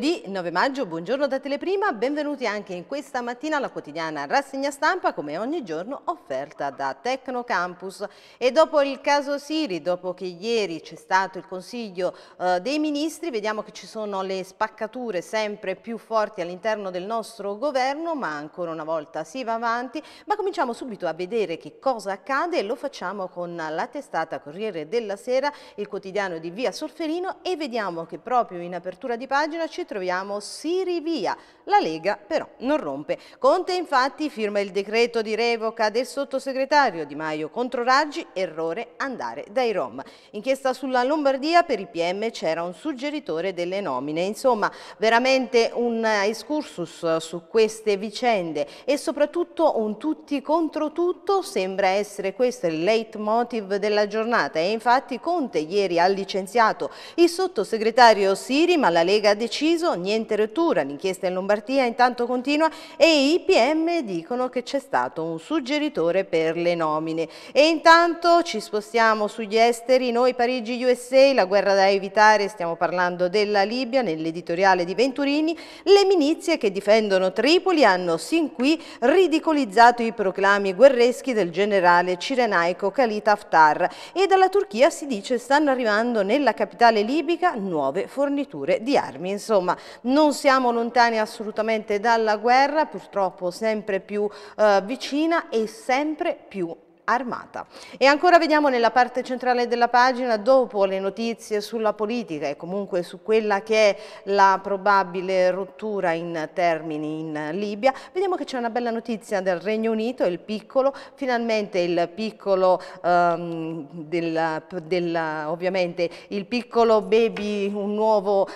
dit 9 maggio, buongiorno da Teleprima, benvenuti anche in questa mattina alla quotidiana rassegna stampa come ogni giorno offerta da Tecnocampus e dopo il caso Siri, dopo che ieri c'è stato il consiglio eh, dei ministri, vediamo che ci sono le spaccature sempre più forti all'interno del nostro governo, ma ancora una volta si va avanti, ma cominciamo subito a vedere che cosa accade e lo facciamo con la testata Corriere della Sera, il quotidiano di Via Solferino e vediamo che proprio in apertura di pagina ci troviamo chiediamo si rivia. La Lega però non rompe. Conte infatti firma il decreto di revoca del sottosegretario Di Maio contro Raggi, errore andare dai Rom. Inchiesta sulla Lombardia per i PM c'era un suggeritore delle nomine. Insomma, veramente un excursus su queste vicende e soprattutto un tutti contro tutto sembra essere questo il leitmotiv della giornata e infatti Conte ieri ha licenziato il sottosegretario Siri ma la Lega ha deciso niente rottura, l'inchiesta in Lombardia intanto continua e i PM dicono che c'è stato un suggeritore per le nomine. E intanto ci spostiamo sugli esteri, noi Parigi USA, la guerra da evitare, stiamo parlando della Libia, nell'editoriale di Venturini, le milizie che difendono Tripoli hanno sin qui ridicolizzato i proclami guerreschi del generale cirenaico Khalid Haftar e dalla Turchia si dice stanno arrivando nella capitale libica nuove forniture di armi. Insomma, non siamo lontani assolutamente dalla guerra, purtroppo sempre più eh, vicina e sempre più armata. E ancora vediamo nella parte centrale della pagina, dopo le notizie sulla politica e comunque su quella che è la probabile rottura in termini in Libia, vediamo che c'è una bella notizia del Regno Unito, il piccolo, finalmente il piccolo, um, del, del, ovviamente il piccolo baby, un nuovo uh,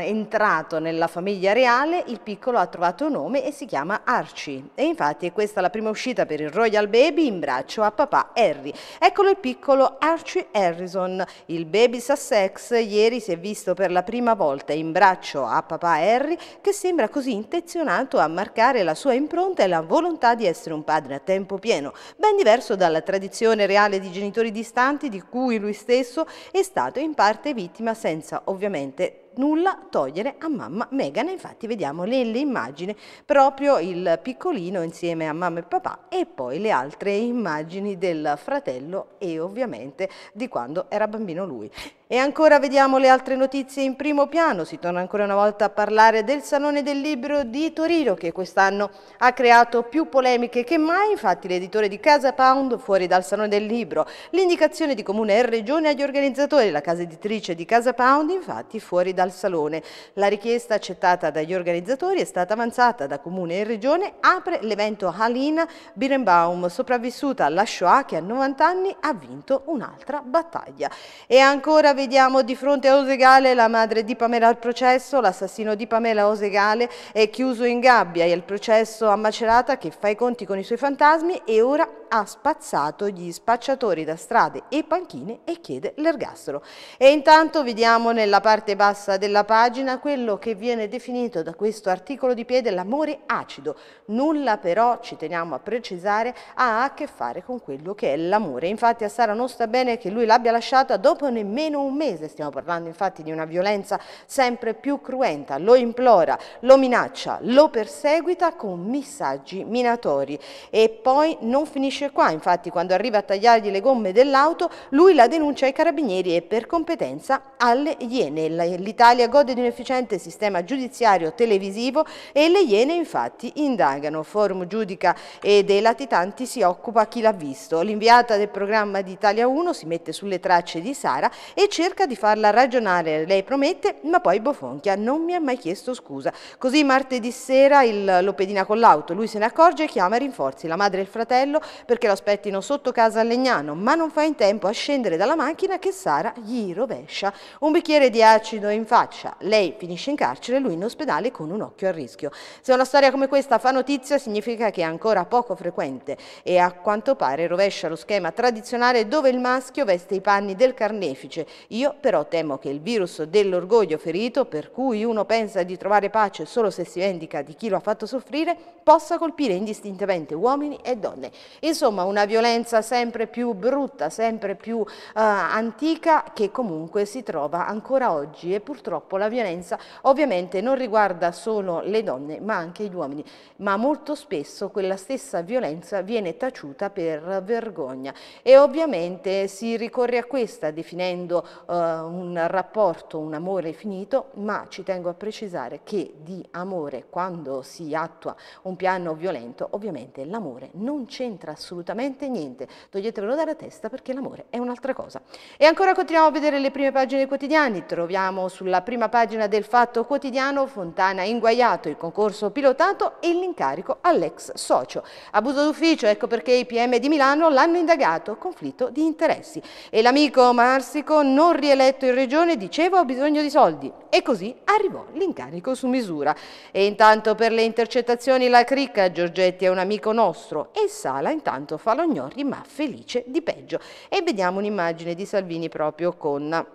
entrato nella famiglia reale, il piccolo ha trovato nome e si chiama Archie. E infatti è questa la prima uscita per il Royal Baby in braccio a papà Harry. Eccolo il piccolo Archie Harrison. Il baby Sussex ieri si è visto per la prima volta in braccio a papà Harry che sembra così intenzionato a marcare la sua impronta e la volontà di essere un padre a tempo pieno, ben diverso dalla tradizione reale di genitori distanti di cui lui stesso è stato in parte vittima senza ovviamente nulla togliere a mamma Meghan. Infatti vediamo nelle immagini proprio il piccolino insieme a mamma e papà e poi le altre immagini del fratello e ovviamente di quando era bambino lui. E ancora vediamo le altre notizie in primo piano, si torna ancora una volta a parlare del Salone del Libro di Torino che quest'anno ha creato più polemiche che mai, infatti l'editore di Casa Pound fuori dal Salone del Libro, l'indicazione di Comune e Regione agli organizzatori, la casa editrice di Casa Pound infatti fuori dal Salone. La richiesta accettata dagli organizzatori è stata avanzata da Comune e Regione, apre l'evento Halina Birenbaum, sopravvissuta alla Shoah che a 90 anni ha vinto un'altra battaglia. E ancora vediamo di fronte a Osegale la madre di Pamela al processo, l'assassino di Pamela Osegale è chiuso in gabbia e il processo a Macerata che fa i conti con i suoi fantasmi e ora ha spazzato gli spacciatori da strade e panchine e chiede l'ergastolo. E intanto vediamo nella parte bassa della pagina quello che viene definito da questo articolo di piede l'amore acido. Nulla però, ci teniamo a precisare, ha a che fare con quello che è l'amore. Infatti a Sara non sta bene che lui l'abbia lasciata dopo nemmeno un mese. Stiamo parlando infatti di una violenza sempre più cruenta. Lo implora, lo minaccia, lo perseguita con messaggi minatori. E poi non finisce finisce qua, infatti quando arriva a tagliargli le gomme dell'auto lui la denuncia ai carabinieri e per competenza alle Iene. L'Italia gode di un efficiente sistema giudiziario televisivo e le Iene infatti indagano. Forum giudica e dei latitanti si occupa chi l'ha visto. L'inviata del programma di Italia 1 si mette sulle tracce di Sara e cerca di farla ragionare. Lei promette ma poi Bofonchia non mi ha mai chiesto scusa. Così martedì sera il Lopedina con l'auto, lui se ne accorge e chiama rinforzi la madre e il fratello perché lo aspettino sotto casa a Legnano, ma non fa in tempo a scendere dalla macchina che Sara gli rovescia un bicchiere di acido in faccia. Lei finisce in carcere, lui in ospedale con un occhio a rischio. Se una storia come questa fa notizia significa che è ancora poco frequente e a quanto pare rovescia lo schema tradizionale dove il maschio veste i panni del carnefice. Io però temo che il virus dell'orgoglio ferito, per cui uno pensa di trovare pace solo se si vendica di chi lo ha fatto soffrire, possa colpire indistintamente uomini e donne. In insomma una violenza sempre più brutta, sempre più eh, antica che comunque si trova ancora oggi e purtroppo la violenza ovviamente non riguarda solo le donne ma anche gli uomini, ma molto spesso quella stessa violenza viene taciuta per vergogna e ovviamente si ricorre a questa definendo eh, un rapporto, un amore finito, ma ci tengo a precisare che di amore quando si attua un piano violento ovviamente l'amore non c'entra assolutamente niente. Toglietevelo dalla testa perché l'amore è un'altra cosa. E ancora continuiamo a vedere le prime pagine dei quotidiani. Troviamo sulla prima pagina del Fatto Quotidiano Fontana inguaiato, il concorso pilotato e l'incarico all'ex socio. Abuso d'ufficio, ecco perché i PM di Milano l'hanno indagato, conflitto di interessi. E l'amico Marsico, non rieletto in regione, diceva ho bisogno di soldi. E così arrivò l'incarico su misura. E intanto per le intercettazioni la cricca, Giorgetti è un amico nostro e Sala intanto tanto Falognori, ma felice di peggio. E vediamo un'immagine di Salvini proprio con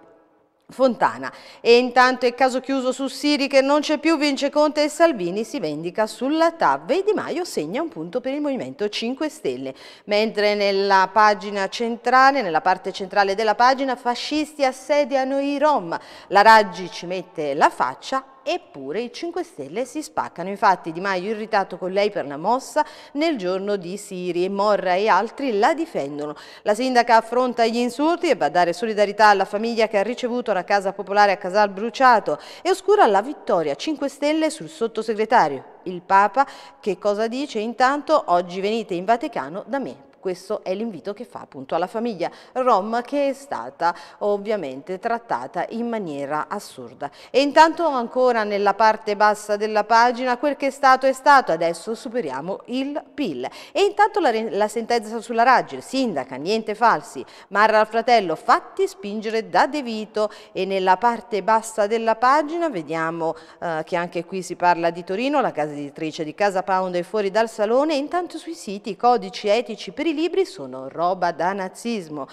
Fontana. E intanto è caso chiuso su Siri che non c'è più, vince Conte e Salvini si vendica sulla TAV e Di Maio segna un punto per il Movimento 5 Stelle. Mentre nella pagina centrale, nella parte centrale della pagina, fascisti assediano i Rom. La Raggi ci mette la faccia Eppure i 5 Stelle si spaccano, infatti Di Maio irritato con lei per la mossa nel giorno di Siri e Morra e altri la difendono. La sindaca affronta gli insulti e va a dare solidarietà alla famiglia che ha ricevuto la casa popolare a Casal bruciato e oscura la vittoria 5 Stelle sul sottosegretario. Il Papa che cosa dice? Intanto oggi venite in Vaticano da me questo è l'invito che fa appunto alla famiglia Rom che è stata ovviamente trattata in maniera assurda. E intanto ancora nella parte bassa della pagina quel che è stato è stato, adesso superiamo il PIL. E intanto la, la sentenza sulla Raggi, sindaca, niente falsi, Marra al fratello, fatti spingere da De Vito e nella parte bassa della pagina vediamo eh, che anche qui si parla di Torino, la casa editrice di Casa Pound è fuori dal salone, intanto sui siti codici etici per libri sono roba da nazismo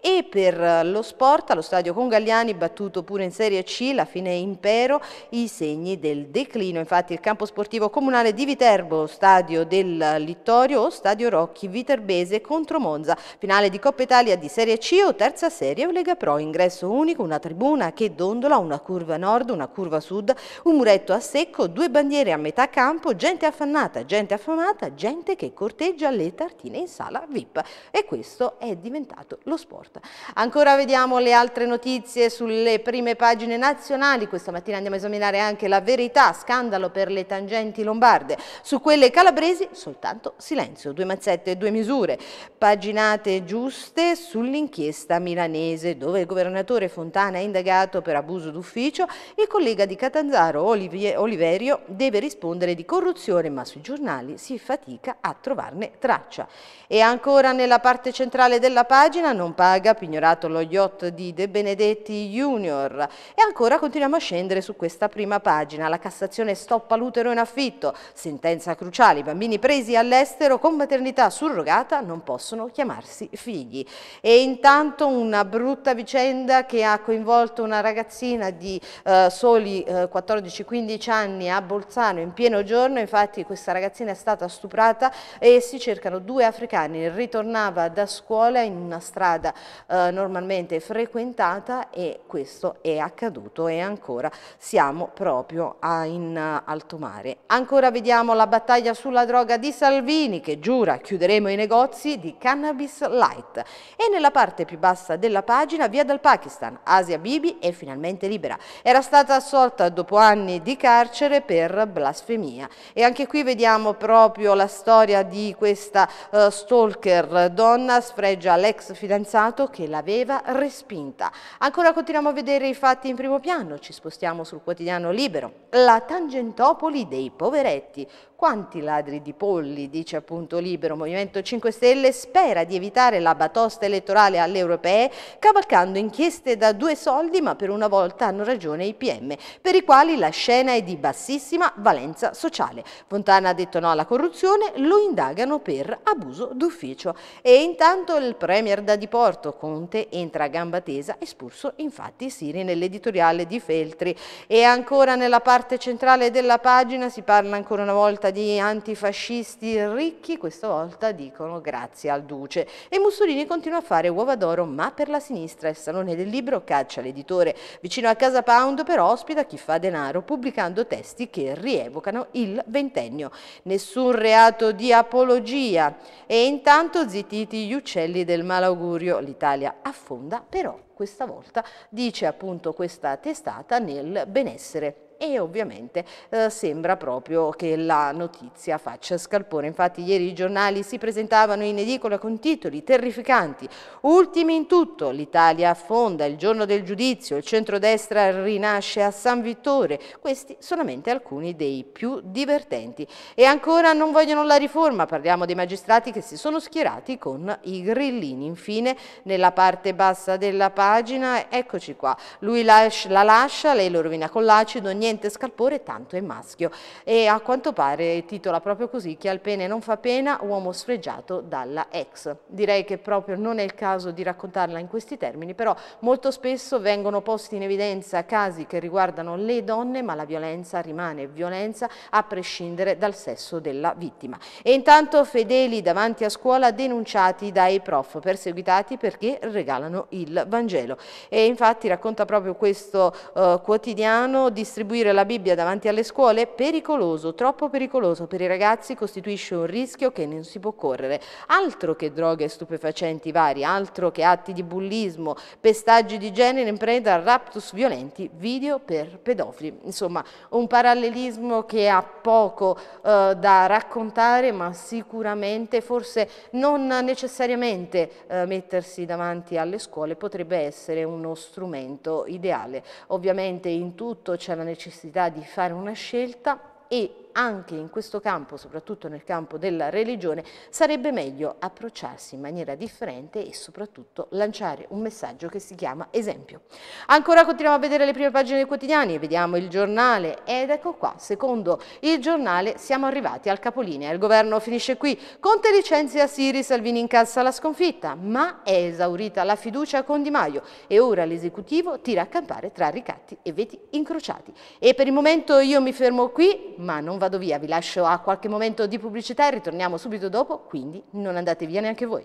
e per lo sport allo stadio con Galliani battuto pure in Serie C la fine impero i segni del declino infatti il campo sportivo comunale di Viterbo stadio del Littorio o stadio Rocchi Viterbese contro Monza finale di Coppa Italia di Serie C o terza serie o Lega Pro ingresso unico una tribuna che dondola una curva nord una curva sud un muretto a secco due bandiere a metà campo gente affannata gente affamata gente che corteggia le tartine in sala VIP e questo è diventato lo sport morta. Ancora vediamo le altre notizie sulle prime pagine nazionali, questa mattina andiamo a esaminare anche la verità, scandalo per le tangenti lombarde, su quelle calabresi soltanto silenzio, due mazzette e due misure, paginate giuste sull'inchiesta milanese dove il governatore Fontana è indagato per abuso d'ufficio, il collega di Catanzaro Oliverio deve rispondere di corruzione ma sui giornali si fatica a trovarne traccia. E ancora nella parte centrale della pagina non paga Malaga, pignorato lo yacht di De Benedetti Junior. E ancora continuiamo a scendere su questa prima pagina. La Cassazione stoppa l'utero in affitto. Sentenza cruciale, i bambini presi all'estero con maternità surrogata non possono chiamarsi figli. E intanto una brutta vicenda che ha coinvolto una ragazzina di eh, soli eh, 14-15 anni a Bolzano in pieno giorno, infatti questa ragazzina è stata stuprata e si cercano due africani, ritornava da scuola in una strada eh, normalmente frequentata e questo è accaduto e ancora siamo proprio a, in uh, alto mare. Ancora vediamo la battaglia sulla droga di Salvini che giura chiuderemo i negozi di cannabis light e nella parte più bassa della pagina via dal Pakistan, Asia Bibi è finalmente libera. Era stata assolta dopo anni di carcere per blasfemia e anche qui vediamo proprio la storia di questa uh, stalker donna sfregia l'ex fidanzato Stato che l'aveva respinta. Ancora continuiamo a vedere i fatti in primo piano, ci spostiamo sul quotidiano libero. La Tangentopoli dei poveretti, quanti ladri di polli, dice appunto Libero Movimento 5 Stelle, spera di evitare la batosta elettorale alle europee, cavalcando inchieste da due soldi, ma per una volta hanno ragione i PM, per i quali la scena è di bassissima valenza sociale. Fontana ha detto no alla corruzione, lo indagano per abuso d'ufficio. E intanto il premier da Diporto, Conte, entra a gamba tesa, espulso infatti Siri nell'editoriale di Feltri. E ancora nella parte centrale della pagina si parla ancora una volta volta di antifascisti ricchi, questa volta dicono grazie al Duce. E Mussolini continua a fare uova d'oro ma per la sinistra. Il Salone del Libro caccia l'editore. Vicino a Casa Pound però ospita chi fa denaro pubblicando testi che rievocano il ventennio. Nessun reato di apologia. E intanto zittiti gli uccelli del malaugurio. L'Italia affonda però questa volta, dice appunto questa testata, nel benessere e ovviamente eh, sembra proprio che la notizia faccia scalpore. Infatti ieri i giornali si presentavano in edicola con titoli terrificanti. Ultimi in tutto, l'Italia affonda, il giorno del giudizio, il centrodestra rinasce a San Vittore. Questi solamente alcuni dei più divertenti. E ancora non vogliono la riforma, parliamo dei magistrati che si sono schierati con i grillini. Infine, nella parte bassa della pagina, eccoci qua, lui la lascia, lei lo rovina con l'acido, niente niente scalpore, tanto è maschio. E a quanto pare titola proprio così, chi al pene non fa pena, uomo sfregiato dalla ex. Direi che proprio non è il caso di raccontarla in questi termini, però molto spesso vengono posti in evidenza casi che riguardano le donne, ma la violenza rimane violenza a prescindere dal sesso della vittima. E intanto fedeli davanti a scuola denunciati dai prof, perseguitati perché regalano il Vangelo. E infatti racconta proprio questo eh, quotidiano distribuito distribuire la Bibbia davanti alle scuole è pericoloso, troppo pericoloso per i ragazzi, costituisce un rischio che non si può correre. Altro che droghe stupefacenti vari, altro che atti di bullismo, pestaggi di genere in preda a raptus violenti, video per pedofili. Insomma, un parallelismo che ha poco eh, da raccontare, ma sicuramente, forse non necessariamente eh, mettersi davanti alle scuole potrebbe essere uno strumento ideale. Ovviamente in tutto c'è la necessità necessità di fare una scelta e anche in questo campo, soprattutto nel campo della religione, sarebbe meglio approcciarsi in maniera differente e soprattutto lanciare un messaggio che si chiama esempio. Ancora continuiamo a vedere le prime pagine dei quotidiani, vediamo il giornale ed ecco qua, secondo il giornale siamo arrivati al capolinea, il governo finisce qui, Conte licenzia Siri, Salvini incassa la sconfitta, ma è esaurita la fiducia con Di Maio e ora l'esecutivo tira a campare tra ricatti e veti incrociati. E per il momento io mi fermo qui, ma non vado vado via, vi lascio a qualche momento di pubblicità e ritorniamo subito dopo, quindi non andate via neanche voi.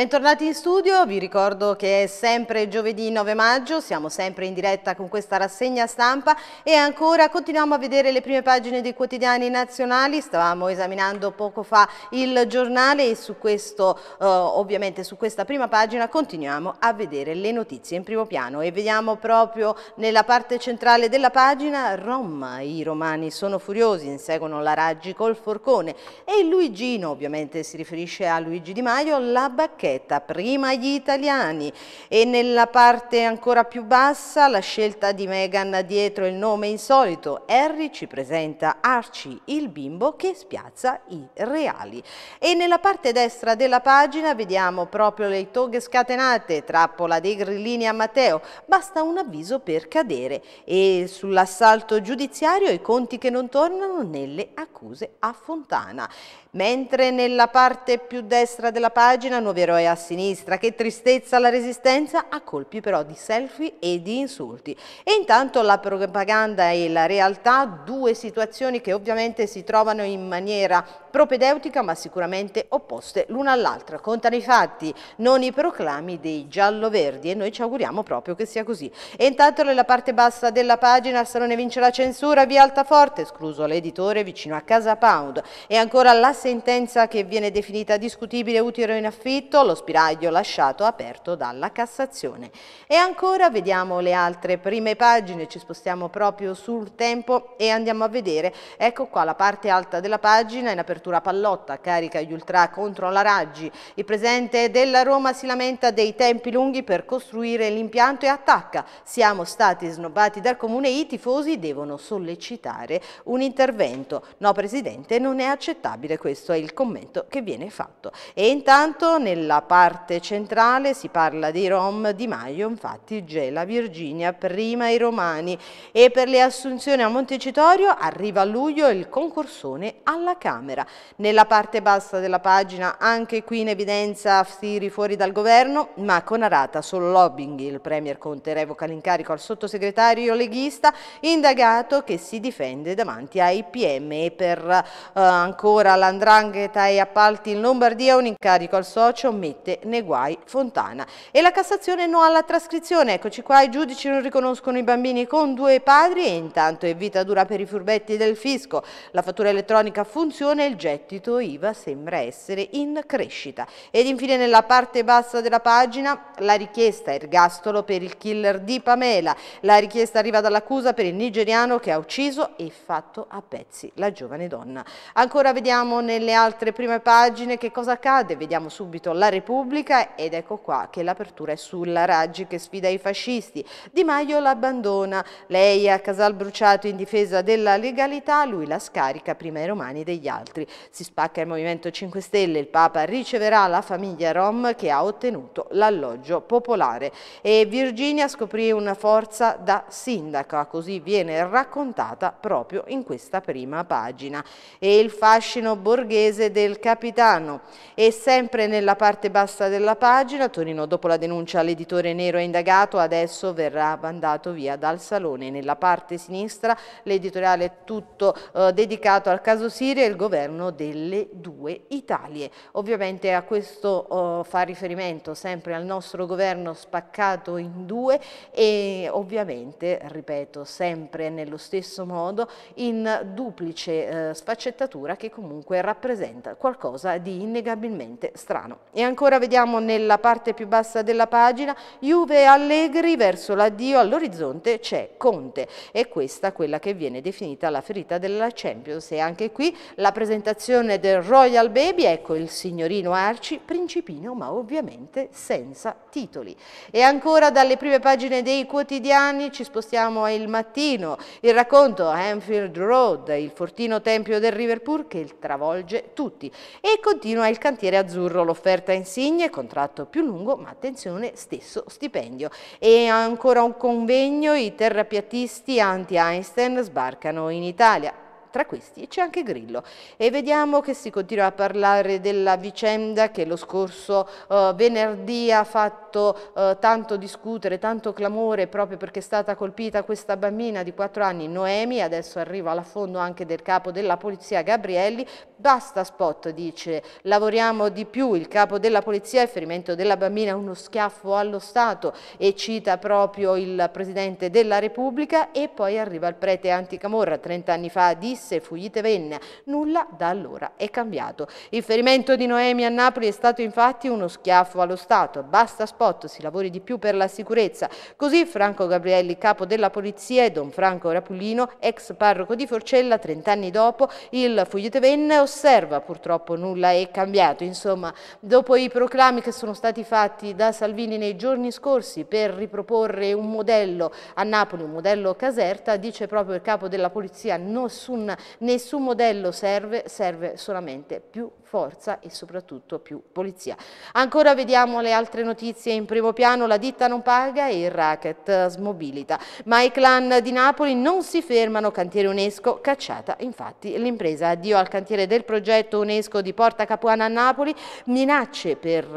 Bentornati in studio, vi ricordo che è sempre giovedì 9 maggio, siamo sempre in diretta con questa rassegna stampa e ancora continuiamo a vedere le prime pagine dei quotidiani nazionali, stavamo esaminando poco fa il giornale e su questo, eh, ovviamente su questa prima pagina continuiamo a vedere le notizie in primo piano e vediamo proprio nella parte centrale della pagina Roma, i romani sono furiosi, inseguono la Raggi col forcone e Luigino, ovviamente si riferisce a Luigi Di Maio, la bacchetta etichetta, prima gli italiani e nella parte ancora più bassa la scelta di Meghan dietro il nome insolito. Harry ci presenta Archie, il bimbo che spiazza i reali. E nella parte destra della pagina vediamo proprio le toghe scatenate, trappola dei grillini a Matteo, basta un avviso per cadere e sull'assalto giudiziario i conti che non tornano nelle accuse a Fontana. Mentre nella parte più destra della pagina nuovi eroi e a sinistra, che tristezza la resistenza, a colpi però di selfie e di insulti. E intanto la propaganda e la realtà, due situazioni che ovviamente si trovano in maniera propedeutica ma sicuramente opposte l'una all'altra. Contano i fatti, non i proclami dei giallo-verdi e noi ci auguriamo proprio che sia così. E intanto nella parte bassa della pagina Salone vince la censura, via Altaforte, escluso l'editore vicino a Casa Pound. E ancora la sentenza che viene definita discutibile, utile in affitto, lo spiraglio lasciato aperto dalla Cassazione. E ancora vediamo le altre prime pagine, ci spostiamo proprio sul tempo e andiamo a vedere, ecco qua la parte alta della pagina in apertura apertura pallotta, carica gli ultra contro la Raggi. Il presidente della Roma si lamenta dei tempi lunghi per costruire l'impianto e attacca. Siamo stati snobbati dal comune, i tifosi devono sollecitare un intervento. No presidente, non è accettabile, questo è il commento che viene fatto. E intanto nella parte centrale si parla di Rom Di Maio, infatti gela Virginia prima i romani e per le assunzioni a Montecitorio arriva a luglio il concorsone alla Camera. Nella parte bassa della pagina anche qui in evidenza tiri fuori dal governo, ma con Arata solo lobbying. Il Premier Conte revoca l'incarico al sottosegretario leghista indagato che si difende davanti ai PM e per eh, ancora l'andrangheta e appalti in Lombardia un incarico al socio mette nei guai Fontana. E la Cassazione no alla trascrizione, eccoci qua, i giudici non riconoscono i bambini con due padri e intanto è vita dura per i furbetti del fisco. La fattura elettronica funziona e il gettito IVA sembra essere in crescita. Ed infine nella parte bassa della pagina la richiesta ergastolo per il killer di Pamela. La richiesta arriva dall'accusa per il nigeriano che ha ucciso e fatto a pezzi la giovane donna. Ancora vediamo nelle altre prime pagine che cosa accade, vediamo subito la Repubblica ed ecco qua che l'apertura è sulla Raggi che sfida i fascisti. Di Maio l'abbandona, lei a Casal Bruciato in difesa della legalità, lui la scarica prima ai romani degli altri. Si spacca il Movimento 5 Stelle, il Papa riceverà la famiglia Rom che ha ottenuto l'alloggio popolare e Virginia scoprì una forza da sindaca, così viene raccontata proprio in questa prima pagina. E il fascino borghese del capitano. E sempre nella parte bassa della pagina, Torino dopo la denuncia all'editore nero è indagato, adesso verrà mandato via dal salone. Nella parte sinistra l'editoriale è tutto eh, dedicato al caso Siria e il governo all'interno delle due Italie. Ovviamente a questo oh, fa riferimento sempre al nostro governo spaccato in due e ovviamente, ripeto, sempre nello stesso modo in duplice eh, sfaccettatura che comunque rappresenta qualcosa di innegabilmente strano. E ancora vediamo nella parte più bassa della pagina Juve Allegri verso l'addio all'orizzonte c'è Conte e questa quella che viene definita la ferita della Champions e anche qui la presentazione rappresentazione del Royal Baby, ecco il signorino Arci, principino ma ovviamente senza titoli. E ancora dalle prime pagine dei quotidiani ci spostiamo a Il Mattino, il racconto a Anfield Road, il fortino tempio del Liverpool che travolge tutti. E continua il cantiere azzurro, l'offerta insigne, contratto più lungo ma attenzione stesso stipendio. E ancora un convegno, i terrapiattisti anti-Einstein sbarcano in Italia tra questi c'è anche Grillo. E vediamo che si continua a parlare della vicenda che lo scorso eh, venerdì ha fatto eh, tanto discutere, tanto clamore proprio perché è stata colpita questa bambina di 4 anni, Noemi, adesso arriva all'affondo anche del capo della polizia Gabrielli, basta spot dice, lavoriamo di più, il capo della polizia, il ferimento della bambina, uno schiaffo allo Stato e cita proprio il Presidente della Repubblica e poi arriva il prete anticamorra 30 anni fa di esse fuggite venne. Nulla da allora è cambiato. Il ferimento di Noemi a Napoli è stato infatti uno schiaffo allo Stato. Basta spot, si lavori di più per la sicurezza. Così Franco Gabrielli, capo della polizia, e Don Franco Rapulino, ex parroco di Forcella, trent'anni dopo, il venne, osserva purtroppo nulla è cambiato. Insomma, dopo i proclami che sono stati fatti da Salvini nei giorni scorsi per riproporre un modello a Napoli, un modello caserta, dice proprio il capo della polizia, nessun nessun modello serve, serve solamente più forza e soprattutto più polizia. Ancora vediamo le altre notizie in primo piano, la ditta non paga e il racket smobilita, ma i clan di Napoli non si fermano, cantiere UNESCO cacciata, infatti l'impresa addio al cantiere del progetto UNESCO di Porta Capuana a Napoli, minacce per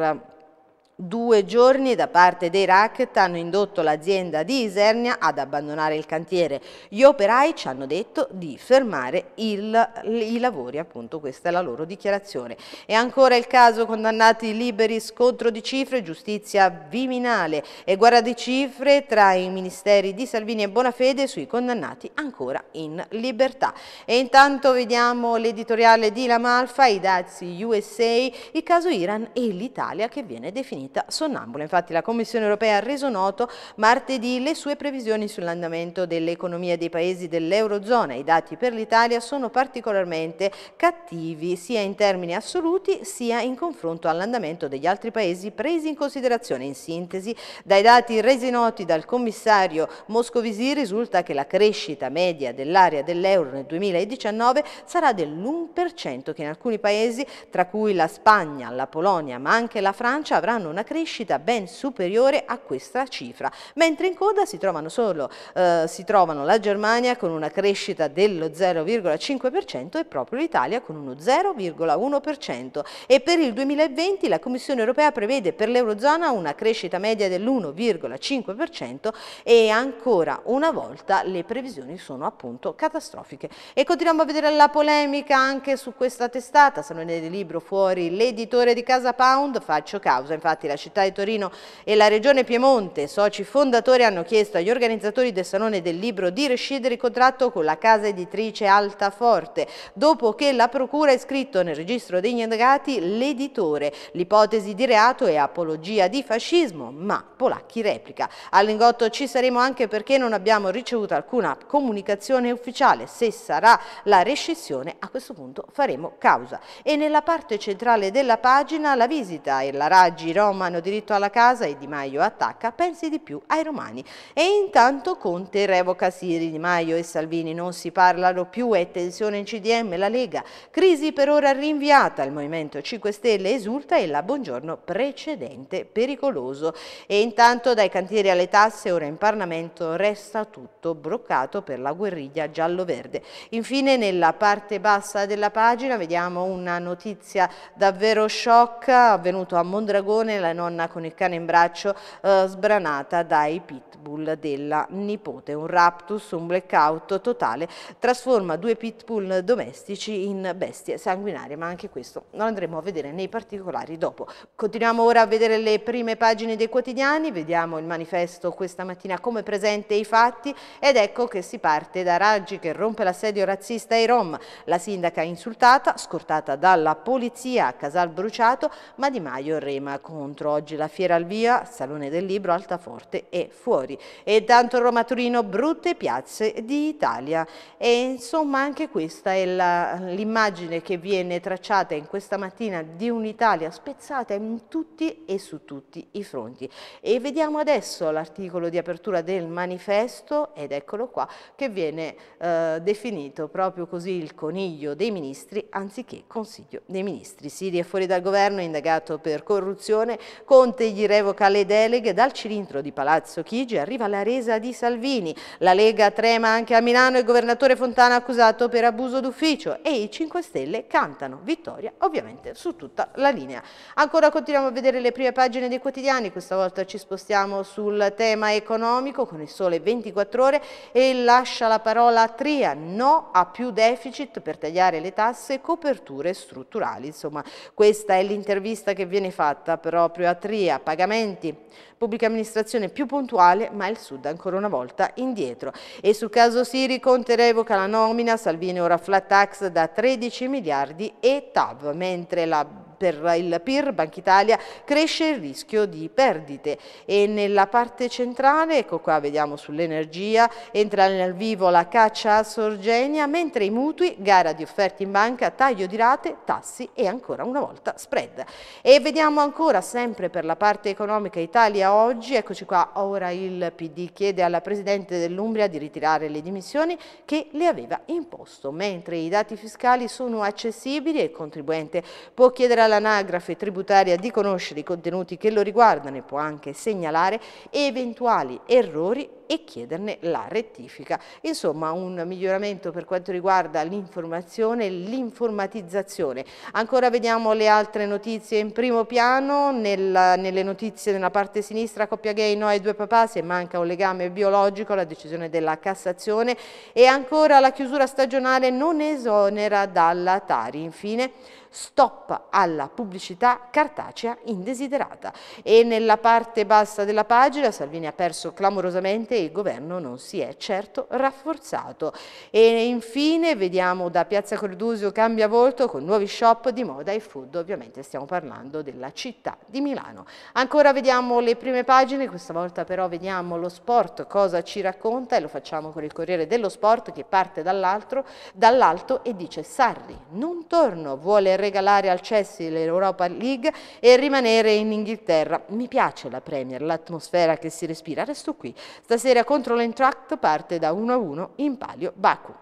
Due giorni da parte dei racket hanno indotto l'azienda di Isernia ad abbandonare il cantiere. Gli operai ci hanno detto di fermare il, i lavori, appunto questa è la loro dichiarazione. E ancora il caso condannati liberi, scontro di cifre, giustizia viminale e guerra di cifre tra i ministeri di Salvini e Bonafede sui condannati ancora in libertà. E intanto vediamo l'editoriale di Lamalfa, i dazi USA, il caso Iran e l'Italia che viene definita attività sonnambula. Infatti la Commissione europea ha reso noto martedì le sue previsioni sull'andamento dell'economia dei paesi dell'Eurozona. I dati per l'Italia sono particolarmente cattivi sia in termini assoluti sia in confronto all'andamento degli altri paesi presi in considerazione. In sintesi, dai dati resi noti dal commissario Moscovici risulta che la crescita media dell'area dell'euro nel 2019 sarà dell'1% che in alcuni paesi, tra cui la Spagna, la Polonia ma anche la Francia, avranno una crescita ben superiore a questa cifra, mentre in coda si trovano, solo, eh, si trovano la Germania con una crescita dello 0,5% e proprio l'Italia con uno 0,1% e per il 2020 la Commissione europea prevede per l'Eurozona una crescita media dell'1,5% e ancora una volta le previsioni sono appunto catastrofiche. E continuiamo a vedere la polemica anche su questa testata, se non è del libro fuori l'editore di Casa Pound, faccio causa, infatti Infatti la città di Torino e la regione Piemonte, soci fondatori, hanno chiesto agli organizzatori del Salone del Libro di rescindere il contratto con la casa editrice Altaforte, dopo che la procura ha iscritto nel registro degli indagati l'editore. L'ipotesi di reato è apologia di fascismo, ma Polacchi replica. All'ingotto ci saremo anche perché non abbiamo ricevuto alcuna comunicazione ufficiale. Se sarà la rescissione, a questo punto faremo causa. E nella parte centrale della pagina la visita e la Raggi Rom Romano diritto alla casa e Di Maio attacca, pensi di più ai romani. E intanto Conte revoca Siri, Di Maio e Salvini non si parlano più, è tensione in CDM, la Lega, crisi per ora rinviata, il Movimento 5 Stelle esulta e la Buongiorno precedente pericoloso. E intanto dai cantieri alle tasse, ora in Parlamento resta tutto broccato per la guerriglia giallo-verde. Infine nella parte bassa della pagina vediamo una notizia davvero sciocca, avvenuto a Mondragone la nonna con il cane in braccio eh, sbranata dai pitti pitbull della nipote. Un raptus, un blackout totale, trasforma due pitbull domestici in bestie sanguinarie, ma anche questo lo andremo a vedere nei particolari dopo. Continuiamo ora a vedere le prime pagine dei quotidiani, vediamo il manifesto questa mattina come presente i fatti ed ecco che si parte da Raggi che rompe l'assedio razzista ai Rom, la sindaca insultata, scortata dalla polizia a Casal Bruciato, ma Di Maio rema contro oggi la fiera al via, Salone del Libro, Altaforte e fuori Gobbi e tanto Roma Turino brutte piazze di Italia. E insomma anche questa è l'immagine che viene tracciata in questa mattina di un'Italia spezzata in tutti e su tutti i fronti. E vediamo adesso l'articolo di apertura del manifesto, ed eccolo qua, che viene eh, definito proprio così il coniglio dei ministri anziché Consiglio dei Ministri. Siri è fuori dal governo, indagato per corruzione, Conte gli revoca le deleghe dal cilindro di Palazzo Chigi arriva la resa di Salvini. La Lega trema anche a Milano, il governatore Fontana accusato per abuso d'ufficio e i 5 Stelle cantano. Vittoria ovviamente su tutta la linea. Ancora continuiamo a vedere le prime pagine dei quotidiani, questa volta ci spostiamo sul tema economico con il sole 24 ore e lascia la parola a Tria, no a più deficit per tagliare le tasse e coperture strutturali. Insomma, questa è l'intervista che viene fatta proprio a Tria, pagamenti, pubblica amministrazione più puntuale ma il Sud ancora una volta indietro. E sul caso Siri Conte revoca la nomina, Salvini ora flat tax da 13 miliardi e TAV, mentre la per il PIR, Banca Italia, cresce il rischio di perdite e nella parte centrale, ecco qua vediamo sull'energia, entra nel vivo la caccia a Sorgenia, mentre i mutui, gara di offerte in banca, taglio di rate, tassi e ancora una volta spread. E vediamo ancora, sempre per la parte economica Italia oggi, eccoci qua, ora il PD chiede alla Presidente dell'Umbria di ritirare le dimissioni che le aveva imposto, mentre i dati fiscali sono accessibili e il contribuente può chiedere alla all'anagrafe tributaria di conoscere i contenuti che lo riguardano e può anche segnalare eventuali errori e chiederne la rettifica. Insomma un miglioramento per quanto riguarda l'informazione e l'informatizzazione. Ancora vediamo le altre notizie in primo piano, Nel, nelle notizie nella parte sinistra coppia gay no ai due papà se manca un legame biologico la decisione della Cassazione e ancora la chiusura stagionale non esonera dalla Tari. Infine stop alla pubblicità cartacea indesiderata e nella parte bassa della pagina Salvini ha perso clamorosamente sicuramente il governo non si è certo rafforzato. E infine vediamo da Piazza Cordusio cambia volto con nuovi shop di moda e food, ovviamente stiamo parlando della città di Milano. Ancora vediamo le prime pagine, questa volta però vediamo lo sport, cosa ci racconta e lo facciamo con il Corriere dello Sport che parte dall'alto dall e dice Sarri non torno, vuole regalare al Chelsea l'Europa League e rimanere in Inghilterra. Mi piace la Premier, l'atmosfera che si respira, resto qui. Stasera sera contro l'Eintracht parte da 1-1 in palio Baku.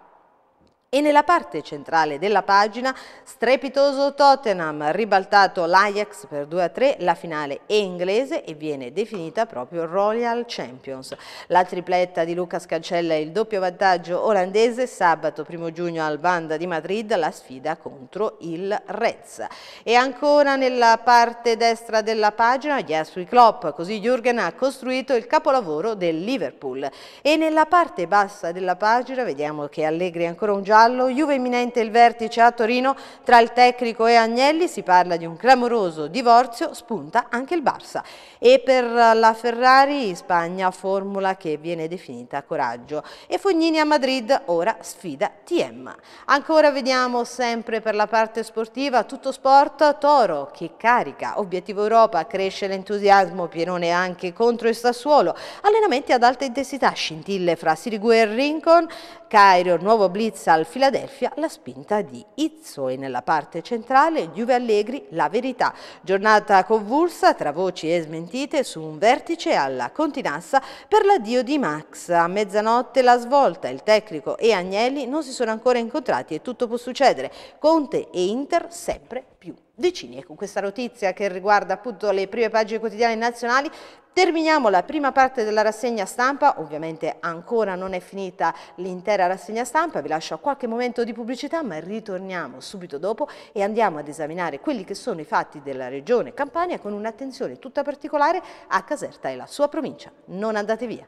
E nella parte centrale della pagina, strepitoso Tottenham, ribaltato l'Ajax per 2-3, la finale è inglese e viene definita proprio Royal Champions. La tripletta di Lucas Cancella il doppio vantaggio olandese, sabato 1 giugno al Banda di Madrid, la sfida contro il Reds. E ancora nella parte destra della pagina, Jasui Klopp, così Jürgen ha costruito il capolavoro del Liverpool. E nella parte bassa della pagina vediamo che Allegri ancora un giallo ballo, Juve imminente il vertice a Torino, tra il tecnico e Agnelli si parla di un clamoroso divorzio, spunta anche il Barça. E per la Ferrari in Spagna formula che viene definita coraggio. E Fognini a Madrid ora sfida TM. Ancora vediamo sempre per la parte sportiva, tutto sport, Toro che carica, obiettivo Europa, cresce l'entusiasmo, Pierone anche contro il Sassuolo, allenamenti ad alta intensità, scintille fra Siriguer e Rincon, Cairo, nuovo blitz al Filadelfia la spinta di Izzo e nella parte centrale Juve Allegri la verità. Giornata convulsa tra voci e smentite su un vertice alla continassa per l'addio di Max. A mezzanotte la svolta, il tecnico e Agnelli non si sono ancora incontrati e tutto può succedere. Conte e Inter sempre più vicini. E con questa notizia che riguarda appunto le prime pagine quotidiane nazionali Terminiamo la prima parte della rassegna stampa, ovviamente ancora non è finita l'intera rassegna stampa, vi lascio a qualche momento di pubblicità ma ritorniamo subito dopo e andiamo ad esaminare quelli che sono i fatti della regione Campania con un'attenzione tutta particolare a Caserta e la sua provincia. Non andate via!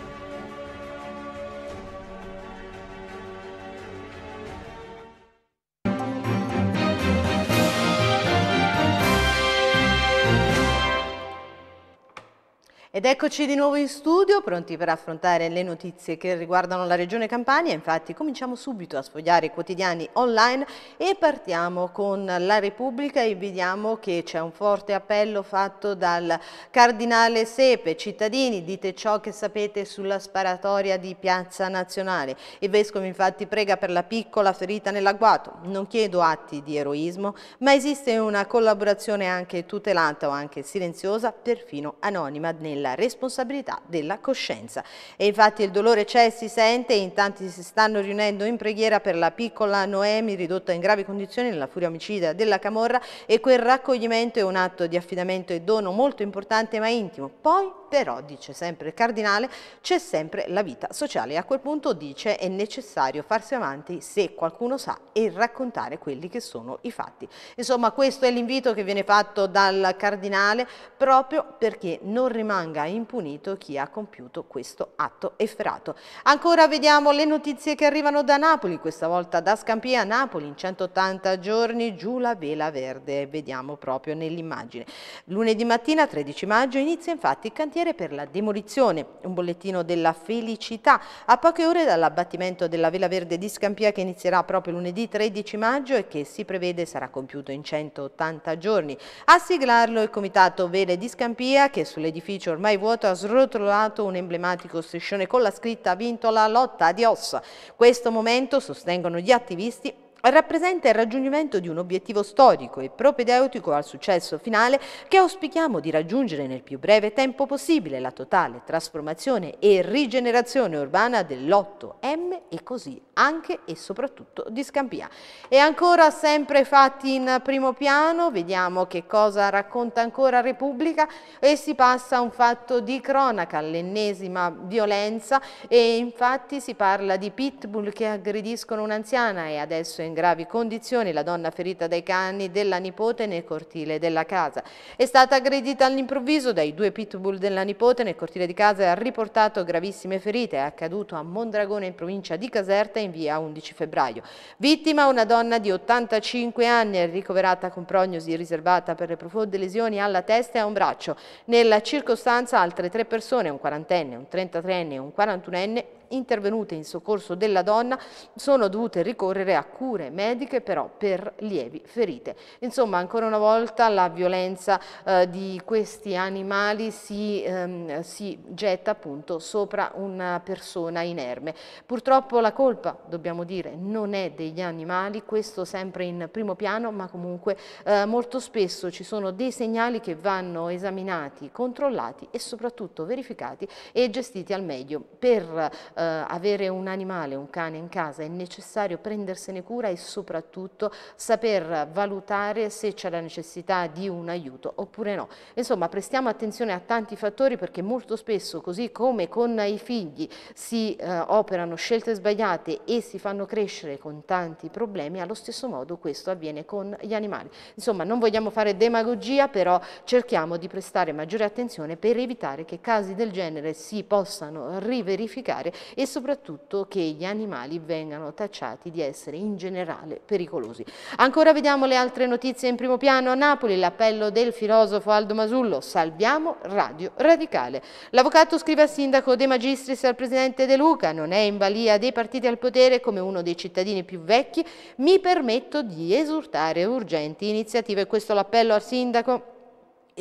Ed eccoci di nuovo in studio, pronti per affrontare le notizie che riguardano la regione Campania. Infatti cominciamo subito a sfogliare i quotidiani online e partiamo con la Repubblica e vediamo che c'è un forte appello fatto dal Cardinale Sepe. Cittadini, dite ciò che sapete sulla sparatoria di Piazza Nazionale. Il Vescovo infatti prega per la piccola ferita nell'agguato. Non chiedo atti di eroismo, ma esiste una collaborazione anche tutelata o anche silenziosa, perfino anonima, nella della responsabilità della coscienza. E infatti il dolore c'è e si sente, in tanti si stanno riunendo in preghiera per la piccola Noemi ridotta in gravi condizioni nella furia omicida della Camorra e quel raccoglimento è un atto di affidamento e dono molto importante ma intimo. Poi però, dice sempre il cardinale, c'è sempre la vita sociale e a quel punto dice è necessario farsi avanti se qualcuno sa e raccontare quelli che sono i fatti. Insomma, questo è l'invito che viene fatto dal cardinale proprio perché non rimanga impunito chi ha compiuto questo atto efferato. Ancora vediamo le notizie che arrivano da Napoli, questa volta da Scampia a Napoli in 180 giorni giù la vela verde, vediamo proprio nell'immagine. Lunedì mattina 13 maggio inizia infatti il cantiere cantiere per la demolizione, un bollettino della felicità. A poche ore dall'abbattimento della Vela Verde di Scampia che inizierà proprio lunedì 13 maggio e che si prevede sarà compiuto in 180 giorni. A siglarlo il Comitato Vele di Scampia che sull'edificio ormai vuoto ha srotolato un emblematico striscione con la scritta «Vinto la lotta, adios». Questo momento, sostengono gli attivisti, rappresenta il raggiungimento di un obiettivo storico e propedeutico al successo finale che auspichiamo di raggiungere nel più breve tempo possibile la totale trasformazione e rigenerazione urbana dell'8M e così anche e soprattutto di Scampia. E ancora sempre fatti in primo piano, vediamo che cosa racconta ancora Repubblica e si passa a un fatto di cronaca, l'ennesima violenza e infatti si parla di pitbull che aggrediscono un'anziana e adesso è in gravi condizioni, la donna ferita dai cani della nipote nel cortile della casa. È stata aggredita all'improvviso dai due pitbull della nipote nel cortile di casa e ha riportato gravissime ferite. È accaduto a Mondragone in provincia di Caserta in via 11 febbraio. Vittima una donna di 85 anni è ricoverata con prognosi riservata per le profonde lesioni alla testa e a un braccio. Nella circostanza altre tre persone, un quarantenne, un trentatrenne e un quarantunenne, enne intervenute in soccorso della donna sono dovute ricorrere a cure mediche però per lievi ferite. Insomma ancora una volta la violenza eh, di questi animali si, ehm, si getta appunto sopra una persona inerme. Purtroppo la colpa, dobbiamo dire, non è degli animali, questo sempre in primo piano, ma comunque eh, molto spesso ci sono dei segnali che vanno esaminati, controllati e soprattutto verificati e gestiti al meglio per eh, eh, avere un animale, un cane in casa, è necessario prendersene cura e soprattutto saper valutare se c'è la necessità di un aiuto oppure no. Insomma, prestiamo attenzione a tanti fattori perché molto spesso, così come con i figli, si eh, operano scelte sbagliate e si fanno crescere con tanti problemi, allo stesso modo questo avviene con gli animali. Insomma, non vogliamo fare demagogia, però cerchiamo di prestare maggiore attenzione per evitare che casi del genere si possano riverificare e soprattutto che gli animali vengano tacciati di essere in generale pericolosi. Ancora vediamo le altre notizie in primo piano a Napoli, l'appello del filosofo Aldo Masullo, salviamo Radio Radicale. L'avvocato scrive al sindaco De Magistris e al presidente De Luca, non è in balia dei partiti al potere come uno dei cittadini più vecchi, mi permetto di esultare urgenti iniziative, questo l'appello al sindaco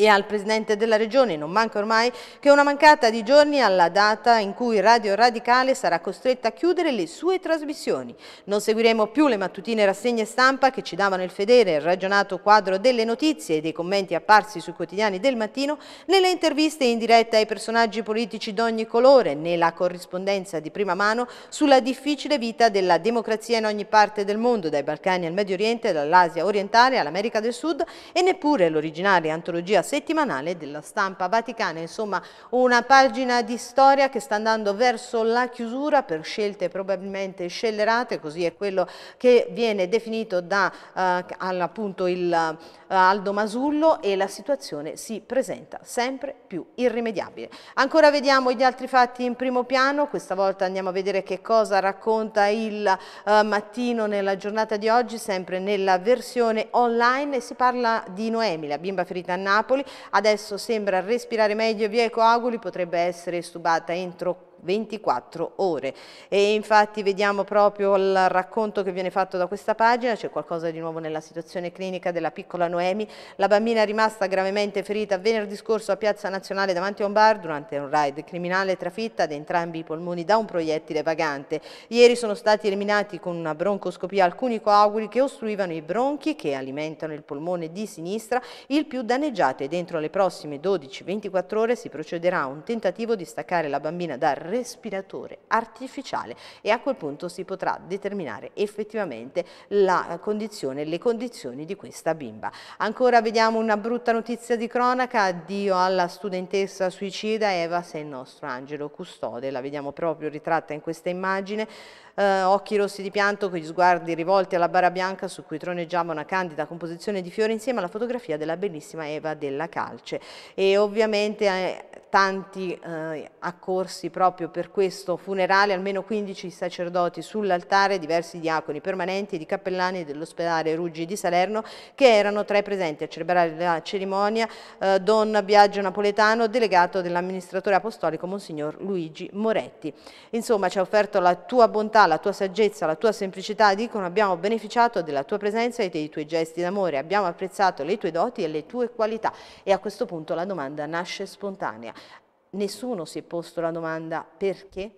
e al Presidente della Regione non manca ormai che una mancata di giorni alla data in cui Radio Radicale sarà costretta a chiudere le sue trasmissioni. Non seguiremo più le mattutine rassegne stampa che ci davano il fedele e ragionato quadro delle notizie e dei commenti apparsi sui quotidiani del mattino, né le interviste in diretta ai personaggi politici d'ogni colore, né la corrispondenza di prima mano sulla difficile vita della democrazia in ogni parte del mondo, dai Balcani al Medio Oriente, dall'Asia orientale all'America del Sud e neppure l'originale antologia settimanale della stampa vaticana. Insomma, una pagina di storia che sta andando verso la chiusura per scelte probabilmente scellerate, così è quello che viene definito da eh, appunto il, eh, Aldo Masullo e la situazione si presenta sempre più irrimediabile. Ancora vediamo gli altri fatti in primo piano, questa volta andiamo a vedere che cosa racconta il eh, mattino nella giornata di oggi, sempre nella versione online e si parla di Noemi, la bimba ferita a Napoli Napoli, adesso sembra respirare meglio via i coaguli potrebbe essere estubata entro 24 ore. E infatti vediamo proprio il racconto che viene fatto da questa pagina, c'è qualcosa di nuovo nella situazione clinica della piccola Noemi, la bambina è rimasta gravemente ferita venerdì scorso a Piazza Nazionale davanti a un bar durante un raid criminale trafitta ad entrambi i polmoni da un proiettile vagante. Ieri sono stati eliminati con una broncoscopia alcuni coaguli che ostruivano i bronchi che alimentano il polmone di sinistra, il più danneggiato e dentro le prossime 12-24 ore si procederà a un tentativo di staccare la bambina dal respiratore artificiale e a quel punto si potrà determinare effettivamente la condizione, le condizioni di questa bimba. Ancora vediamo una brutta notizia di cronaca, addio alla studentessa suicida Eva, sei il nostro angelo custode, la vediamo proprio ritratta in questa immagine eh, occhi rossi di pianto con gli sguardi rivolti alla bara bianca su cui troneggiava una candida composizione di fiori insieme alla fotografia della bellissima Eva della Calce e ovviamente eh, tanti eh, accorsi proprio per questo funerale, almeno 15 sacerdoti sull'altare, diversi diaconi permanenti e di cappellani dell'ospedale Ruggi di Salerno che erano tra i presenti a celebrare la cerimonia eh, Don Biagio Napoletano, delegato dell'amministratore apostolico Monsignor Luigi Moretti. Insomma ci ha offerto la tua bontà bontà, la tua saggezza, la tua semplicità dicono abbiamo beneficiato della tua presenza e dei tuoi gesti d'amore, abbiamo apprezzato le tue doti e le tue qualità. E a questo punto la domanda nasce spontanea. Nessuno si è posto la domanda perché?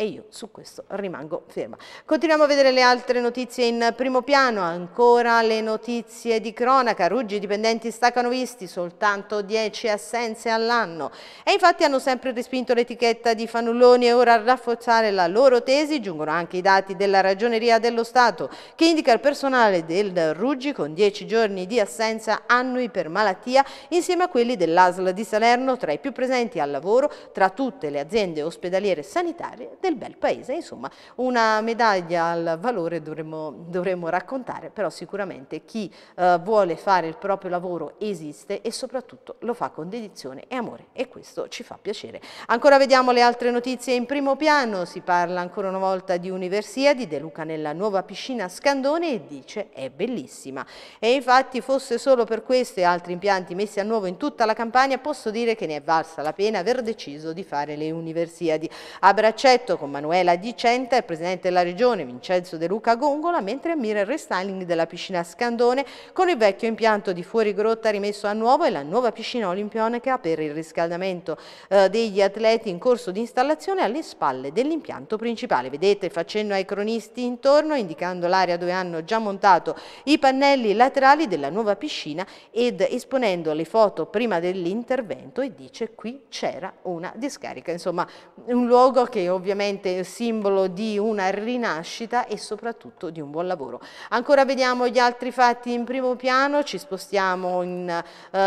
e io su questo rimango ferma. Continuiamo a vedere le altre notizie in primo piano, ancora le notizie di cronaca, Ruggi dipendenti staccano visti, soltanto 10 assenze all'anno e infatti hanno sempre respinto l'etichetta di Fanulloni e ora a rafforzare la loro tesi giungono anche i dati della ragioneria dello Stato che indica il personale del Ruggi con 10 giorni di assenza annui per malattia insieme a quelli dell'ASL di Salerno tra i più presenti al lavoro tra tutte le aziende ospedaliere sanitarie del del bel paese. Insomma, una medaglia al valore dovremmo, dovremmo raccontare, però sicuramente chi eh, vuole fare il proprio lavoro esiste e soprattutto lo fa con dedizione e amore e questo ci fa piacere. Ancora vediamo le altre notizie in primo piano, si parla ancora una volta di Universiadi, De Luca nella nuova piscina Scandone e dice è bellissima. E infatti fosse solo per questo e altri impianti messi a nuovo in tutta la campagna posso dire che ne è valsa la pena aver deciso di fare le Universiadi. A braccetto con Manuela Di Centa e il Presidente della Regione Vincenzo De Luca Gongola, mentre ammira il restyling della piscina Scandone con il vecchio impianto di fuorigrotta rimesso a nuovo e la nuova piscina olimpionica per il riscaldamento eh, degli atleti in corso di installazione alle spalle dell'impianto principale. Vedete facendo ai cronisti intorno, indicando l'area dove hanno già montato i pannelli laterali della nuova piscina ed esponendo le foto prima dell'intervento e dice qui c'era una discarica. Insomma un luogo che ovviamente veramente simbolo di una rinascita e soprattutto di un buon lavoro. Ancora vediamo gli altri fatti in primo piano, ci spostiamo in, um,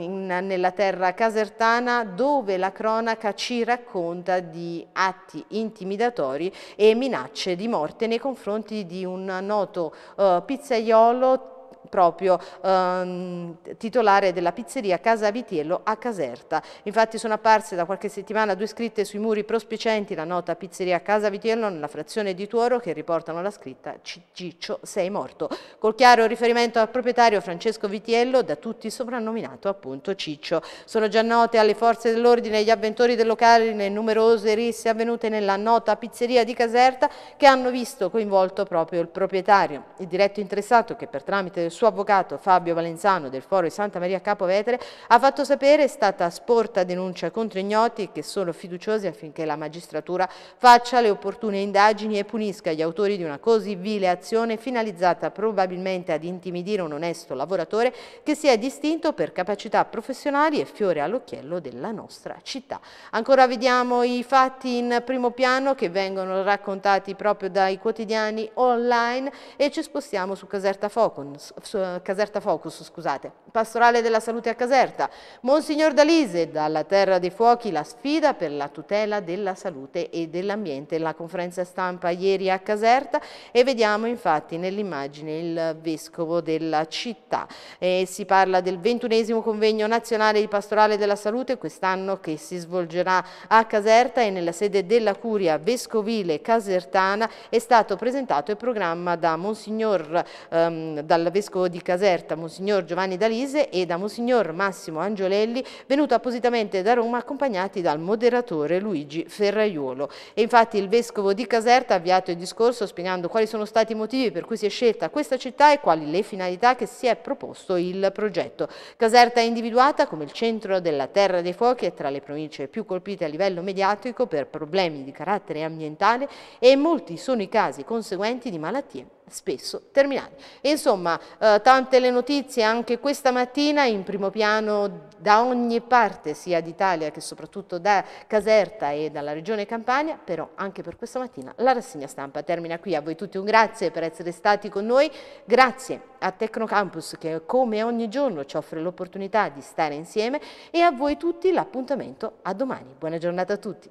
in, nella terra casertana dove la cronaca ci racconta di atti intimidatori e minacce di morte nei confronti di un noto uh, pizzaiolo proprio ehm, titolare della pizzeria Casa Vitiello a Caserta. Infatti sono apparse da qualche settimana due scritte sui muri prospicenti la nota pizzeria Casa Vitiello nella frazione di Tuoro che riportano la scritta Ciccio sei morto, col chiaro riferimento al proprietario Francesco Vitiello, da tutti soprannominato appunto Ciccio. Sono già note alle forze dell'ordine e agli avventori del locale le numerose risse avvenute nella nota pizzeria di Caserta che hanno visto coinvolto proprio il proprietario. Il diretto interessato che per tramite del suo suo avvocato Fabio Valenzano del Foro di Santa Maria Capovetere ha fatto sapere è stata sporta denuncia contro ignoti che sono fiduciosi affinché la magistratura faccia le opportune indagini e punisca gli autori di una così vile azione finalizzata probabilmente ad intimidire un onesto lavoratore che si è distinto per capacità professionali e fiore all'occhiello della nostra città. Ancora vediamo i fatti in primo piano che vengono raccontati proprio dai quotidiani online e ci spostiamo su Caserta Focus, Caserta Focus, scusate, Pastorale della Salute a Caserta, Monsignor Dalise, dalla Terra dei Fuochi, la sfida per la tutela della salute e dell'ambiente, la conferenza stampa ieri a Caserta e vediamo infatti nell'immagine il Vescovo della città. E si parla del ventunesimo convegno nazionale di Pastorale della Salute quest'anno che si svolgerà a Caserta e nella sede della Curia Vescovile Casertana è stato presentato il programma da Monsignor ehm, dal Vescovo parroco di Caserta, Monsignor Giovanni Dalise e da Monsignor Massimo Angiolelli, venuto appositamente da Roma accompagnati dal moderatore Luigi Ferraiuolo. E infatti il Vescovo di Caserta ha avviato il discorso spiegando quali sono stati i motivi per cui si è scelta questa città e quali le finalità che si è proposto il progetto. Caserta è individuata come il centro della Terra dei Fuochi e tra le province più colpite a livello mediatico per problemi di carattere ambientale e molti sono i casi conseguenti di malattie spesso terminali. Insomma, eh, tante le notizie anche questa mattina in primo piano da ogni parte, sia d'Italia che soprattutto da Caserta e dalla regione Campania, però anche per questa mattina la rassegna stampa termina qui. A voi tutti un grazie per essere stati con noi, grazie a Tecnocampus che come ogni giorno ci offre l'opportunità di stare insieme e a voi tutti l'appuntamento a domani. Buona giornata a tutti.